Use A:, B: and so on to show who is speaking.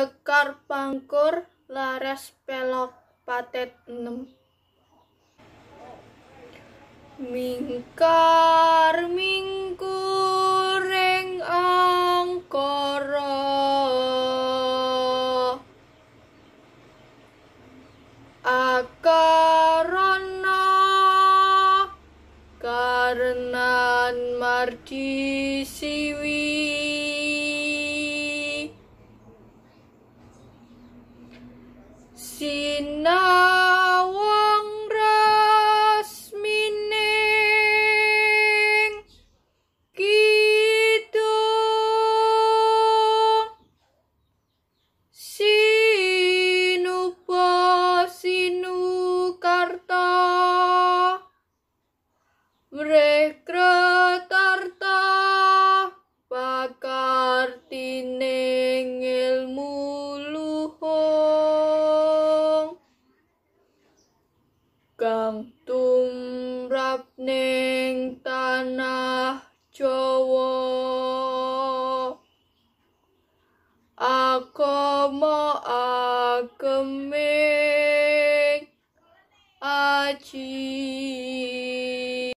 A: Sekar pangkur laras pelok patet enam Mingkar mingkureng angkoro, akarana karenan mardisi sinawang rasmining kita sinupa sinukarta mereka kang rap ning tanah Jawa aku mau agemik ajik